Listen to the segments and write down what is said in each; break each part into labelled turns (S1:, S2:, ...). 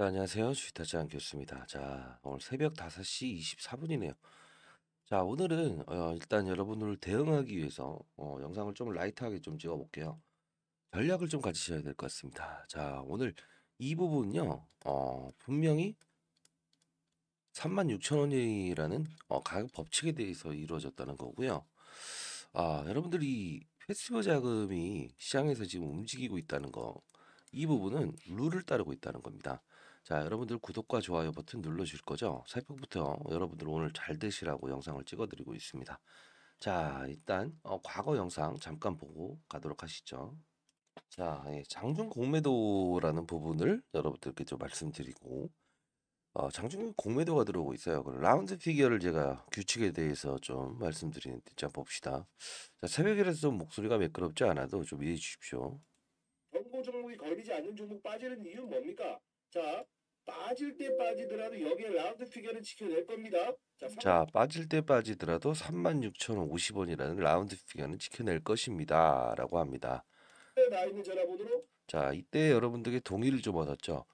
S1: 네, 안녕하세요. 주식다재한 교수입니다. 자, 오늘 새벽 5시 24분이네요. 자, 오늘은 어, 일단 여러분을 들 대응하기 위해서 어, 영상을 좀 라이트하게 좀 찍어볼게요. 전략을 좀 가지셔야 될 것 같습니다. 자, 오늘 이 부분은요, 어, 분명히 36,000원이라는 어, 가격 법칙에 대해서 이루어졌다는 거고요. 아, 여러분들이 패스버 자금이 시장에서 지금 움직이고 있다는 거, 이 부분은 룰을 따르고 있다는 겁니다. 자, 여러분들 구독과 좋아요 버튼 눌러주실 거죠? 새벽부터 여러분들 오늘 잘 되시라고 영상을 찍어드리고 있습니다. 자, 일단 어, 과거 영상 잠깐 보고 가도록 하시죠. 자, 예, 장중 공매도라는 부분을 여러분들께 좀 말씀드리고 어, 장중 공매도가 들어오고 있어요. 그럼 라운드 피규어를 제가 규칙에 대해서 좀 말씀드리는데 자 봅시다. 자, 새벽이라서 좀 목소리가 매끄럽지 않아도 좀 이해해 주십시오. 경고 종목이 걸리지 않는 종목 빠지는 이유는 뭡니까? 자, 빠질 때 빠지더라도 여기에 라운드 피겨는 지켜낼 겁니다. 자, 자 빠질 때 빠지더라도 36,050원이라는 라운드 피겨는 지켜낼 것입니다. 라고 합니다. 네, 자 이때 여러분들에게 동의를 좀 얻었죠.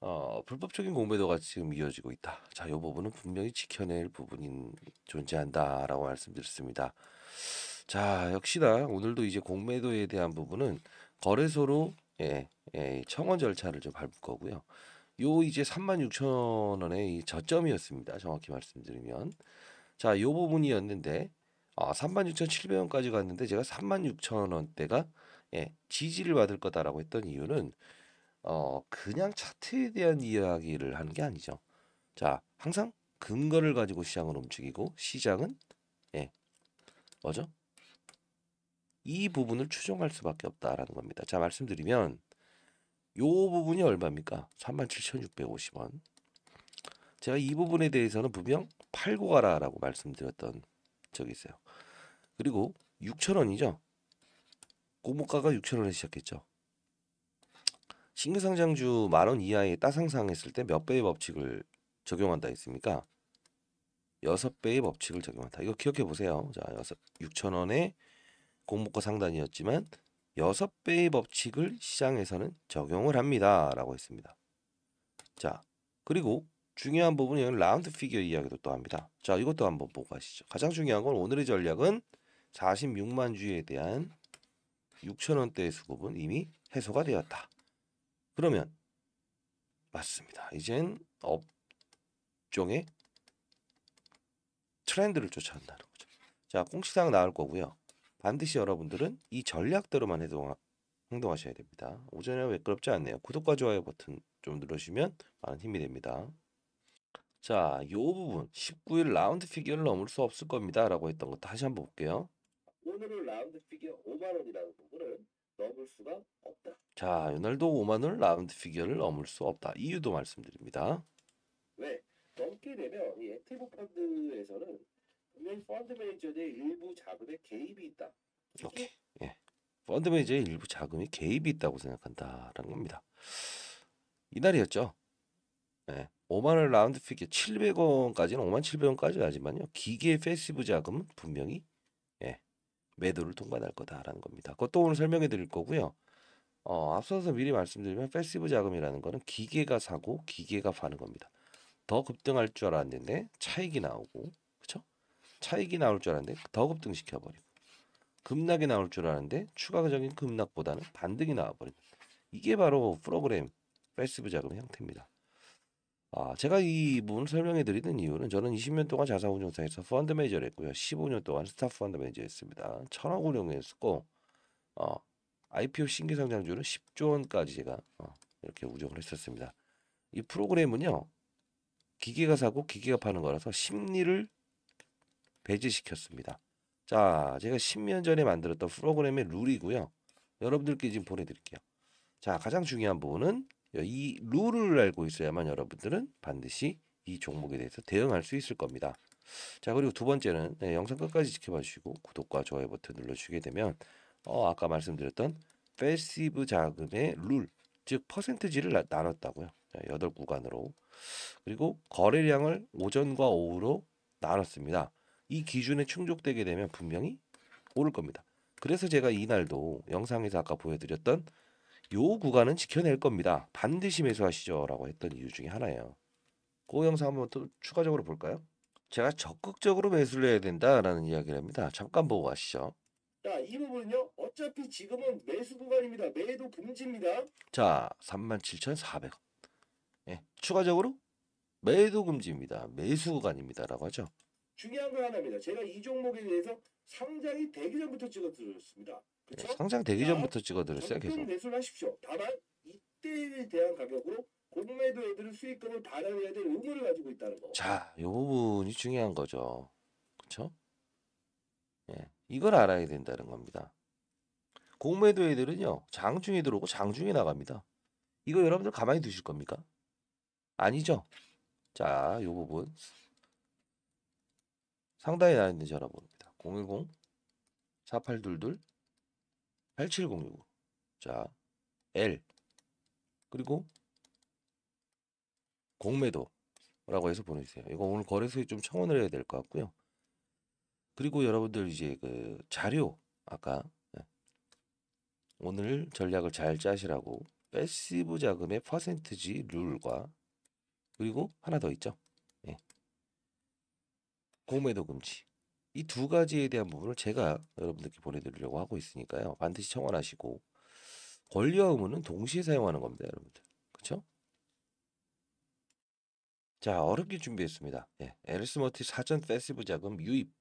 S1: 어, 불법적인 공매도가 지금 이어지고 있다. 자, 이 부분은 분명히 지켜낼 부분인 존재한다라고 말씀드렸습니다. 자, 역시나 오늘도 이제 공매도에 대한 부분은 거래소로 예, 예, 청원 절차를 좀 밟을 거고요. 요 이제 36,000원의 저점이었습니다. 정확히 말씀드리면. 자, 요 부분이었는데 아, 36,700원까지 갔는데 제가 36,000원대가 예, 지지를 받을 거다라고 했던 이유는 어, 그냥 차트에 대한 이야기를 하는 게 아니죠. 자, 항상 근거를 가지고 시장을 움직이고 시장은 예. 뭐죠? 이 부분을 추종할 수밖에 없다라는 겁니다. 자, 말씀드리면 요 부분이 얼마입니까? 37,650원. 제가 이 부분에 대해서는 분명 팔고 가라라고 말씀드렸던 적이 있어요. 그리고 6,000원이죠. 공모가가 6,000원에 시작했죠. 신규상장주 만원 이하에 따상상했을 때 몇 배의 법칙을 적용한다 했습니까? 6배의 법칙을 적용한다. 이거 기억해 보세요. 자, 6,000원에 공모가 상단이었지만 여섯 배의 법칙을 시장에서는 적용을 합니다라고 했습니다. 자, 그리고 중요한 부분이 라운드 피규어 이야기도 또 합니다. 자, 이것도 한번 보고 가시죠. 가장 중요한 건 오늘의 전략은 46만 주에 대한 6천원대의 수급은 이미 해소가 되었다. 그러면 맞습니다. 이젠 업종의 트렌드를 쫓아간다는 거죠. 자, 공시상 나올 거고요. 반드시 여러분들은 이 전략대로만 행동하, 행동하셔야 됩니다. 오전에 매끄럽지 않네요. 구독과 좋아요 버튼 좀 누르시면 많은 힘이 됩니다. 자, 이 부분 19일 라운드 피규어를 넘을 수 없을 겁니다. 라고 했던 거 다시 한번 볼게요. 오늘은 라운드 피규어 5만 원이라는 부분을 넘을 수가 없다. 자, 이날도 5만 원 라운드 피규어를 넘을 수 없다. 이유도 말씀드립니다. 왜? 네, 넘게 되면 이 액티브 펀드에서는 이건 펀드 매니저의 일부 자금에 개입이 있다. 이렇게. 예. 펀드 매니저의 일부 자금이 개입이 있다고 생각한다라는 겁니다. 이날이었죠. 예. 5만 원 라운드 피겨 700원까지는 5만 700원까지 하지만요. 기계 패시브 자금은 분명히 예. 매도를 통과할 거다라는 겁니다. 그것도 오늘 설명해 드릴 거고요. 어, 앞서서 미리 말씀드리면 패시브 자금이라는 거는 기계가 사고 기계가 파는 겁니다. 더 급등할 줄 알았는데 차익이 나오고 차익이 나올 줄 알았는데 더 급등시켜버리고 급락이 나올 줄 알았는데 추가적인 급락보다는 반등이 나와버리는 이게 바로 프로그램 패시브 자금 형태입니다. 아, 제가 이 부분 설명해 드리는 이유는 저는 20년 동안 자산운용사에서 펀드 매니저를 했고요. 15년 동안 스타 펀드 매니저 했습니다. 천억 운용했었고 어, IPO 신규 상장주는 10조 원까지 제가 어, 이렇게 운용을 했었습니다. 이 프로그램은요. 기계가 사고 기계가 파는 거라서 심리를 배제시켰습니다. 자, 제가 10년 전에 만들었던 프로그램의 룰이고요. 여러분들께 지금 보내드릴게요. 자, 가장 중요한 부분은 이 룰을 알고 있어야만 여러분들은 반드시 이 종목에 대해서 대응할 수 있을 겁니다. 자, 그리고 두 번째는 네, 영상 끝까지 지켜봐 주시고 구독과 좋아요 버튼 눌러주시게 되면 어, 아까 말씀드렸던 패시브 자금의 룰, 즉 퍼센트지를 나, 나눴다고요. 8 구간으로 그리고 거래량을 오전과 오후로 나눴습니다. 이 기준에 충족되게 되면 분명히 오를 겁니다. 그래서 제가 이날도 영상에서 아까 보여드렸던 요 구간은 지켜낼 겁니다. 반드시 매수하시죠 라고 했던 이유 중에 하나예요. 그 영상 한번 또 추가적으로 볼까요? 제가 적극적으로 매수를 해야 된다라는 이야기를 합니다. 잠깐 보고 가시죠. 자, 이 부분은요. 어차피 지금은 매수 구간입니다. 매도 금지입니다. 자, 37,400원. 예, 추가적으로 매도 금지입니다. 매수 구간입니다라고 하죠. 중요한 거 하나입니다. 제가 이 종목에 대해서 상장이 되기 전부터 찍어드렸습니다. 그렇죠? 상장 되기 전부터 찍어드렸어요. 계속 매수를 하십시오. 다만 이때에 대한 가격으로 공매도애들은 수익금을 반환해야 될 의무를 가지고 있다는 거. 자, 이 부분이 중요한 거죠. 그렇죠? 예, 이걸 알아야 된다는 겁니다. 공매도애들은요 장중에 들어오고 장중에 나갑니다. 이거 여러분들 가만히 두실 겁니까? 아니죠. 자, 이 부분 상당히 나와 있는 전화번호입니다. 010 4822 8706. 자, L 그리고 공매도라고 해서 보내주세요. 이거 오늘 거래소에 좀 청원을 해야 될 것 같고요. 그리고 여러분들 이제 그 자료 아까 예. 오늘 전략을 잘 짜시라고 패시브 자금의 퍼센트지 룰과 그리고 하나 더 있죠. 공매도 금지 이 두 가지에 대한 부분을 제가 여러분들께 보내드리려고 하고 있으니까요. 반드시 청원하시고 권리와 의무는 동시에 사용하는 겁니다, 여러분들. 그렇죠? 자, 어렵게 준비했습니다. 예, 리스머티 사전 패시브 자금 유입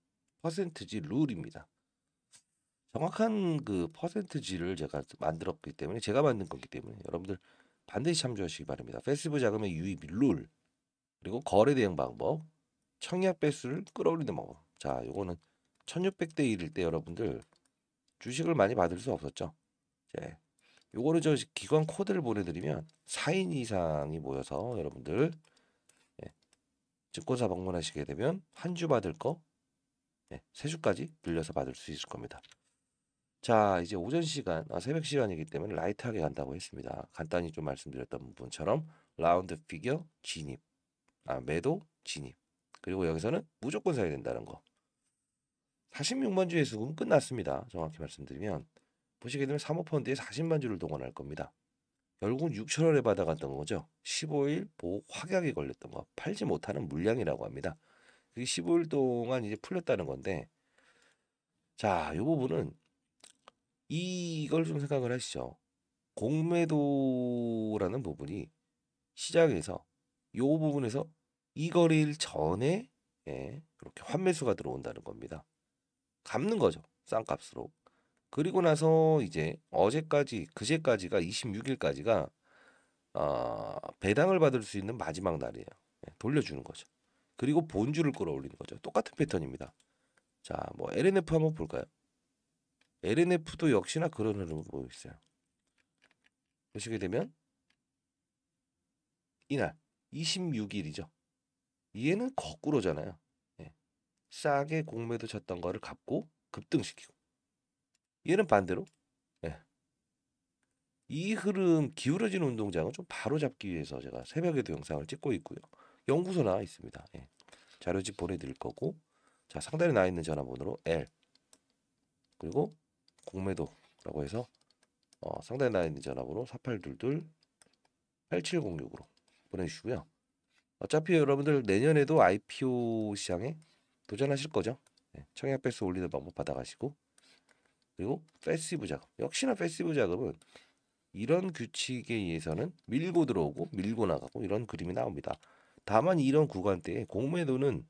S1: 퍼센트지 룰입니다. 정확한 그 퍼센트지를 제가 만들었기 때문에 제가 만든 거기 때문에 여러분들 반드시 참조하시기 바랍니다. 패시브 자금의 유입 룰 그리고 거래 대응 방법 청약 배수를 끌어올리는 방법. 자, 요거는 1600대 1일 때 여러분들 주식을 많이 받을 수 없었죠. 이제 요거를 저 기관 코드를 보내드리면 4인 이상이 모여서 여러분들 예, 증권사 방문하시게 되면 한 주 받을 거, 예, 3 주까지 빌려서 받을 수 있을 겁니다. 자 이제 오전 시간, 아, 새벽 시간이기 때문에 라이트하게 간다고 했습니다. 간단히 좀 말씀드렸던 부분처럼 라운드 피겨 진입, 아, 매도 진입. 그리고 여기서는 무조건 사야 된다는 거. 46만 주의 수금 끝났습니다. 정확히 말씀드리면 보시게 되면 사모펀드에 40만 주를 동원할 겁니다. 결국은 6천 원에 받아갔던 거죠. 15일 보호 확약이 걸렸던 거 팔지 못하는 물량이라고 합니다. 그게 15일 동안 이제 풀렸다는 건데 자, 이 부분은 이걸 좀 생각을 하시죠. 공매도라는 부분이 시장에서 이 부분에서 이거리일 전에 예, 이렇게 환매수가 들어온다는 겁니다. 갚는 거죠. 싼값으로. 그리고 나서 이제 어제까지 그제까지가 26일까지가 어, 아, 배당을 받을 수 있는 마지막 날이에요. 예, 돌려주는 거죠. 그리고 본주를 끌어올리는 거죠. 똑같은 패턴입니다. 자, 뭐 LNF 한번 볼까요? LNF도 역시나 그런 흐름을 보고 있어요. 보시게 되면 이날 26일이죠. 얘는 거꾸로잖아요. 예. 싸게 공매도 쳤던 거를 갚고 급등시키고 얘는 반대로 예. 이 흐름 기울어진 운동장을좀 바로잡기 위해서 제가 새벽에도 영상을 찍고 있고요. 연구소 나와 있습니다. 예. 자료집 보내드릴 거고 자 상단에 나와 있는 전화번호로 L 그리고 공매도라고 해서 어, 상단에 나와 있는 전화번호 4822 8706으로 보내주시고요. 어차피 여러분들 내년에도 IPO 시장에 도전하실 거죠. 네, 청약배수 올리는 방법 받아가시고 그리고 패시브 자금 역시나 패시브 자금은 이런 규칙에 의해서는 밀고 들어오고 밀고 나가고 이런 그림이 나옵니다. 다만 이런 구간대에 공매도는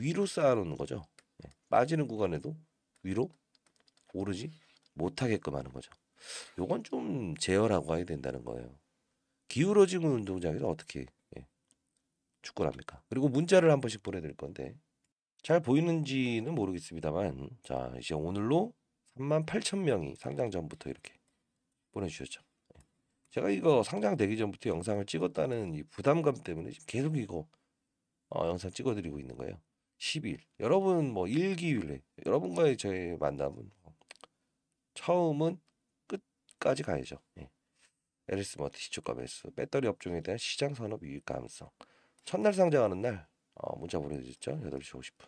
S1: 위로 쌓아놓는 거죠. 네, 빠지는 구간에도 위로 오르지 못하게끔 하는 거죠. 요건 좀 제어라고 해야 된다는 거예요. 기울어지는 운동장에서 어떻게 해? 축구랍니까? 그리고 문자를 한 번씩 보내드릴 건데 잘 보이는지는 모르겠습니다만 자 이제 오늘로 3만 8천 명이 상장 전부터 이렇게 보내주셨죠. 예. 제가 이거 상장 되기 전부터 영상을 찍었다는 이 부담감 때문에 계속 이거 어, 영상 찍어드리고 있는 거예요. 10일 여러분 뭐 일기일에 여러분과의 저의 만남은 처음은 끝까지 가야죠. 예. 에리스 머티 시초가 매수 배터리 업종에 대한 시장 산업 유익 가능성 첫날 상장하는 날 어, 문자 보내드렸죠. 8시 50분.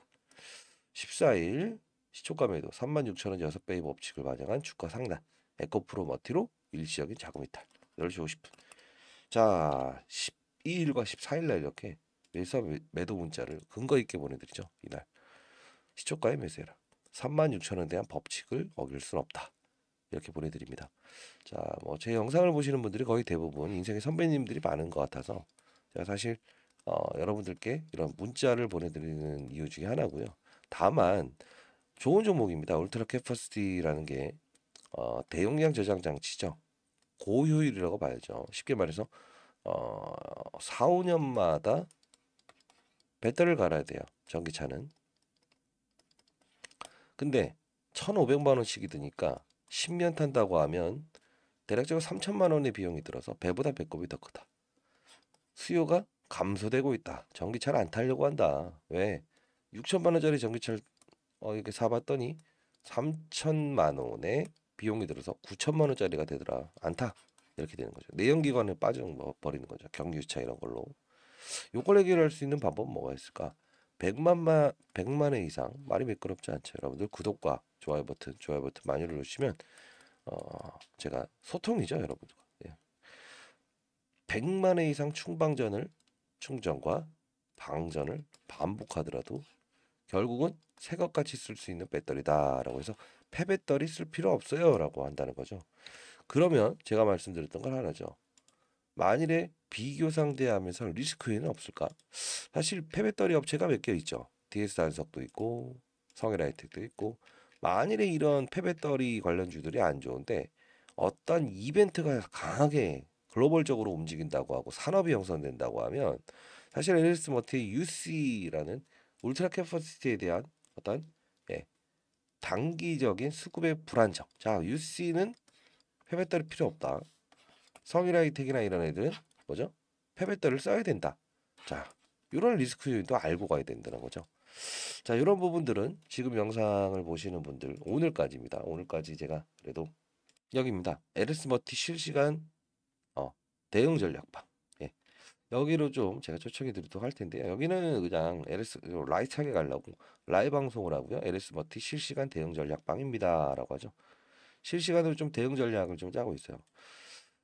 S1: 14일 시초가 매도 36,000원 6배의 법칙을 반영한 주가 상단 에코프로 머티로 일시적인 자금 이탈 8시 50분 자 12일과 14일날 이렇게 매수 매도 문자를 근거 있게 보내드리죠. 이날 시초가에 매수해라. 36,000원에 대한 법칙을 어길 순 없다. 이렇게 보내드립니다. 자, 뭐 제 영상을 보시는 분들이 거의 대부분 인생의 선배님들이 많은 것 같아서 제가 사실 어, 여러분들께 이런 문자를 보내드리는 이유 중에 하나고요. 다만 좋은 종목입니다. 울트라 캐퍼시티라는 게 어, 대용량 저장 장치죠. 고효율이라고 봐야죠. 쉽게 말해서 어, 4, 5년마다 배터리를 갈아야 돼요. 전기차는. 근데 1,500만 원씩이 드니까 10년 탄다고 하면 대략적으로 3 0 0 0만 원의 비용이 들어서 배보다 배꼽이 더 크다. 수요가 감소되고 있다. 전기차를 안 타려고 한다. 왜? 6천만 원짜리 전기차를 어, 이렇게 사봤더니 3천만 원에 비용이 들어서 9천만 원짜리가 되더라. 안 타. 이렇게 되는 거죠. 내연기관에 빠져버리는 거죠. 경유차 이런 걸로. 요걸 해결할 수 있는 방법 은 뭐가 있을까? 100만만 100만 회 이상 말이 매끄럽지 않죠. 여러분들 구독과 좋아요 버튼, 좋아요 버튼 많이 눌러주시면 어, 제가 소통이죠, 여러분들 100만 예. 회 이상 충방전을 충전과 방전을 반복하더라도 결국은 새것같이 쓸 수 있는 배터리다라고 해서 폐배터리 쓸 필요 없어요라고 한다는 거죠. 그러면 제가 말씀드렸던 건 하나죠. 만일에 비교상 대하면서 리스크에는 없을까? 사실 폐배터리 업체가 몇 개 있죠. DS 단석도 있고 성해라이텍도 있고 만일에 이런 폐배터리 관련주들이 안 좋은데 어떤 이벤트가 강하게 글로벌적으로 움직인다고 하고 산업이 형성된다고 하면 사실 엘리스 머티 의 UC라는 울트라 캐퍼시티에 대한 어떤 예, 단기적인 수급의 불안정. 자, UC는 폐배터리 필요 없다. 성일아이텍이나 이런 애들은 뭐죠? 폐배터리를 써야 된다. 자, 이런 리스크 요인도 알고 가야 된다는 거죠. 자, 이런 부분들은 지금 영상을 보시는 분들 오늘까지입니다. 오늘까지 제가 그래도 여기입니다. 에르스머티 실시간 대응 전략방. 예. 여기로 좀 제가 초청해 드리도록 할 텐데요. 여기는 그냥 LS 라이차게 가려고 라이 방송을 하고요. LS 머티 실시간 대응 전략방입니다라고 하죠. 실시간으로 좀 대응 전략을 좀 짜고 있어요.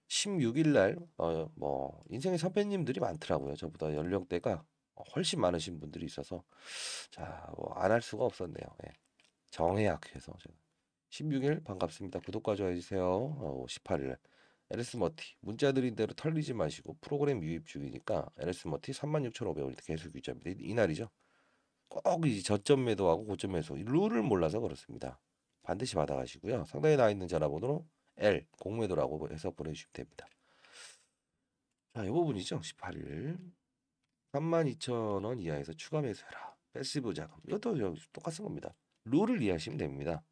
S1: 16일 날어뭐 인생의 선배님들이 많더라고요. 저보다 연령대가 훨씬 많으신 분들이 있어서 자, 뭐안할 수가 없었네요. 예. 정해약해서 제가 16일 반갑습니다. 구독과 좋아해 주세요. 어, 18일 LS머티 문자 드린 대로 털리지 마시고 프로그램 유입 중이니까 LS머티 3 6 5 0 0원 계속 유지합니다. 이날이죠. 꼭 이 저점 매도하고 고점 매수 룰을 몰라서 그렇습니다. 반드시 받아가시고요. 상단에 나와 있는 전화번호로 L 공매도라고 해서 보내주시면 됩니다. 자, 이 부분이죠. 18일 32,000원 이하에서 추가 매수해라. 패시브 자금. 이것도 똑같은 겁니다. 룰을 이해하시면 됩니다.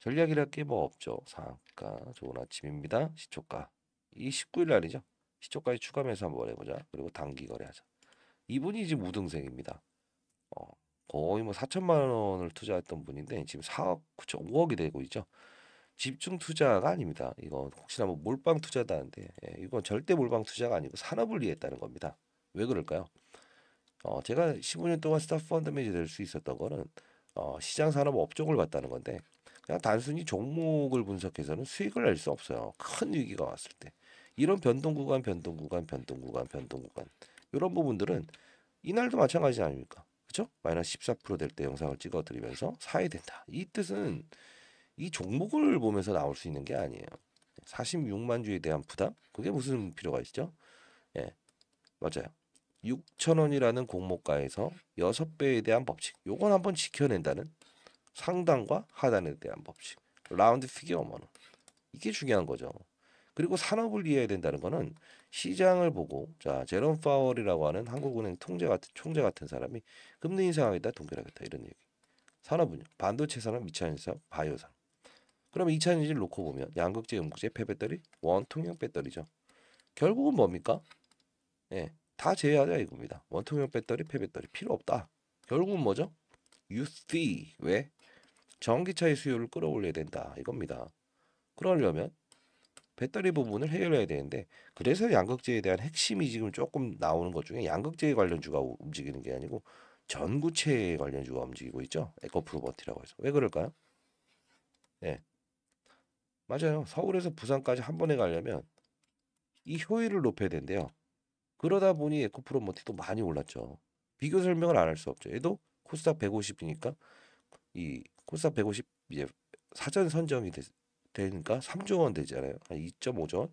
S1: 전략이랄 게뭐 없죠. 상가 좋은 아침입니다. 시초가 이 19일 날이죠. 시초까지 추가 매수 한번 해보자. 그리고 단기 거래하자. 이분이 지금 우등생입니다. 어, 거의 뭐 4천만 원을 투자했던 분인데 지금 4억 9천 5억이 되고 있죠. 집중 투자가 아닙니다. 이건 혹시나 뭐 몰빵 투자다는데 예, 이건 절대 몰빵 투자가 아니고 산업을 이해했다는 겁니다. 왜 그럴까요? 어, 제가 15년 동안 스타 펀드 매니저 될 수 있었던 거는 어, 시장 산업 업종을 봤다는 건데 그냥 단순히 종목을 분석해서는 수익을 낼 수 없어요. 큰 위기가 왔을 때 이런 변동 구간, 변동 구간, 변동 구간, 변동 구간 이런 부분들은 이날도 마찬가지 아닙니까? 그렇죠? 마이너스 14%될 때 영상을 찍어드리면서 사야 된다. 이 뜻은 이 종목을 보면서 나올 수 있는 게 아니에요. 46만 주에 대한 부담? 그게 무슨 필요가 있죠? 예, 맞아요. 6천 원이라는 공모가에서 6배에 대한 법칙. 요건 한번 지켜낸다는 상단과 하단에 대한 법칙. 라운드 피겨 어머는 이게 중요한 거죠. 그리고 산업을 이해해야 된다는 거는 시장을 보고 자 제롬 파월이라고 하는 한국은행 통제 같은 총재 같은 사람이 금리 인상하겠다 동결하겠다 이런 얘기. 산업은요 반도체 산업, 2차전 산업, 바이오 산업. 그러면2차전지를 놓고 보면 양극재, 음극재, 폐배터리, 원통형 배터리죠. 결국은 뭡니까? 예, 다 제외하자 이겁니다. 원통형 배터리, 폐배터리 필요 없다. 결국은 뭐죠? UC 왜? 전기차의 수요를 끌어올려야 된다 이겁니다. 그러려면 배터리 부분을 해결해야 되는데 그래서 양극재에 대한 핵심이 지금 조금 나오는 것 중에 양극재 관련주가 움직이는 게 아니고 전구체 관련주가 움직이고 있죠. 에코프로버티라고 해서 왜 그럴까요? 예, 네. 맞아요. 서울에서 부산까지 한 번에 가려면 이 효율을 높여야 된대요. 그러다 보니 에코프로버티도 많이 올랐죠. 비교 설명을 안 할 수 없죠. 얘도 코스닥 150이니까 이 콜사 150 이제 사전 선정이 되, 되니까 3조 원 되잖아요. 한 2.5조 원.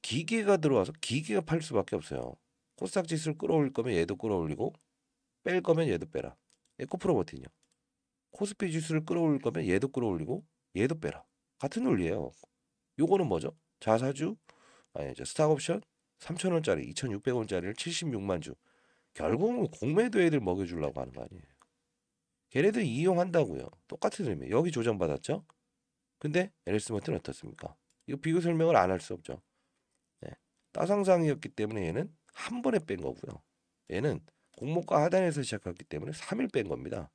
S1: 기계가 들어와서 기계가 팔 수밖에 없어요. 코스닥 지수를 끌어올릴 거면 얘도 끌어올리고 뺄 거면 얘도 빼라. 에코프로 버튼이요. 코스피 지수를 끌어올릴 거면 얘도 끌어올리고 얘도 빼라. 같은 논리예요. 요거는 뭐죠? 자사주 아니죠. 스탁옵션 3천원짜리 2,600원짜리를 76만 주. 결국은 뭐 공매도 애들 먹여주려고 하는 거 아니에요. 걔네들 이용한다고요. 똑같은 의미. 여기 조정받았죠? 근데 엘리스먼트는 어떻습니까? 이거 비교 설명을 안 할 수 없죠. 네. 따상상이었기 때문에 얘는 한 번에 뺀 거고요. 얘는 공모가 하단에서 시작했기 때문에 3일 뺀 겁니다.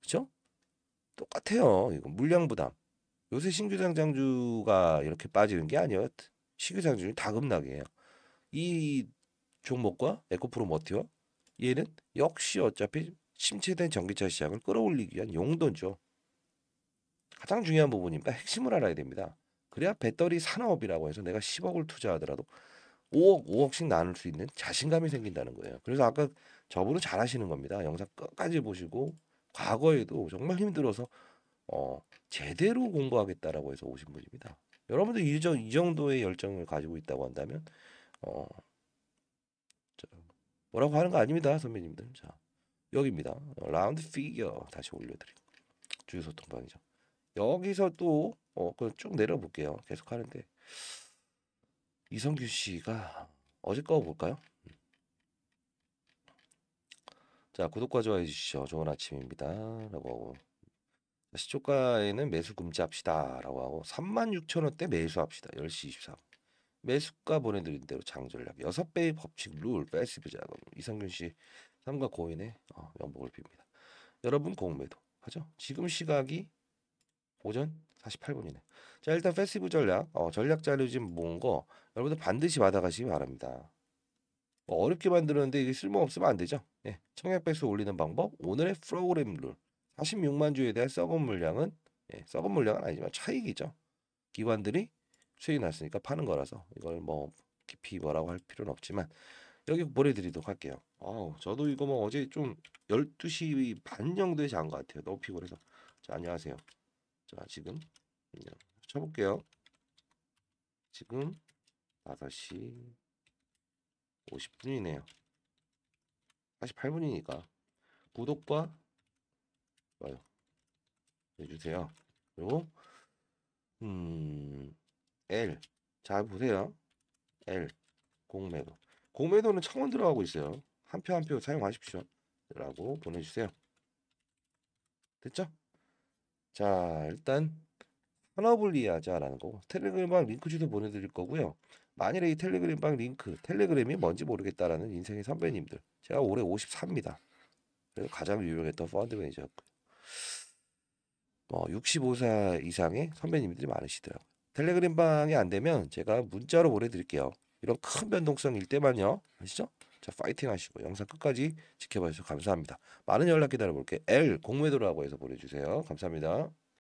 S1: 그렇죠? 똑같아요. 이거 물량 부담. 요새 신규 상장주가 이렇게 빠지는 게 아니에요. 신규 상장주 다급락이에요. 이 종목과 에코프로 머티와 얘는 역시 어차피 침체된 전기차 시장을 끌어올리기 위한 용도죠. 가장 중요한 부분입니다. 핵심을 알아야 됩니다. 그래야 배터리 산업이라고 해서 내가 10억을 투자하더라도 5억, 5억씩 나눌 수 있는 자신감이 생긴다는 거예요. 그래서 아까 저분은 잘하시는 겁니다. 영상 끝까지 보시고 과거에도 정말 힘들어서 어, 제대로 공부하겠다라고 해서 오신 분입니다. 여러분들 이, 이 정도의 열정을 가지고 있다고 한다면 어, 뭐라고 하는 거 아닙니다, 선배님들. 자, 여기입니다. 어, 라운드 피겨 다시 올려드리고 주유소통방이죠. 여기서 또쭉 어, 내려볼게요. 계속 하는데 이성규 씨가 어제 거 볼까요? 음. 자 구독과 좋아해 주시죠. 좋은 아침입니다. 라고 하고 시초가에는 매수 금지합시다. 라고 하고 36,000원대 매수합시다. 10시 2 3 매수가 보내드린 대로 장전략 6배의 법칙 룰 패스브 작업 이성균 씨 삼가 고인의 어, 면목을 빕니다. 여러분 공매도 하죠. 지금 시각이 오전 48분이네. 자 일단 패시브 전략 어, 전략 자료 지금 모은 거 여러분들 반드시 받아가시기 바랍니다. 뭐 어렵게 만들었는데 이게 쓸모없으면 안 되죠. 예, 청약배수 올리는 방법 오늘의 프로그램 룰 46만 주에 대한 썩은 물량은 예, 썩은 물량은 아니지만 차익이죠. 기관들이 수익이 났으니까 파는 거라서 이걸 뭐 깊이 뭐라고 할 필요는 없지만 여기 보내드리도록 할게요. 아우 저도 이거 뭐 어제 좀 12시 반 정도에 잔 것 같아요. 너무 피곤해서. 자 안녕하세요. 자 지금 쳐볼게요. 지금 5시 50분이네요. 48분이니까 구독과 좋아요 해주세요. 그리고 음 L 잘 보세요. L 공매도 공매도는 청원 들어가고 있어요. 한 표 한 표 사용하십시오. 라고 보내주세요. 됐죠? 자 일단 하나블리하자라는 거고 텔레그램방 링크 주소 보내드릴 거고요. 만일에 이 텔레그램방 링크 텔레그램이 뭔지 모르겠다라는 인생의 선배님들 제가 올해 54입니다. 그래서 가장 유명했던 펀드 매니저였고요. 뭐 65세 이상의 선배님들이 많으시더라고요. 텔레그램 방이 안 되면 제가 문자로 보내드릴게요. 이런 큰 변동성일 때만요. 아시죠? 자, 파이팅 하시고 영상 끝까지 지켜봐 주셔서 감사합니다. 많은 연락 기다려 볼게. L 공매도라고 해서 보내 주세요. 감사합니다.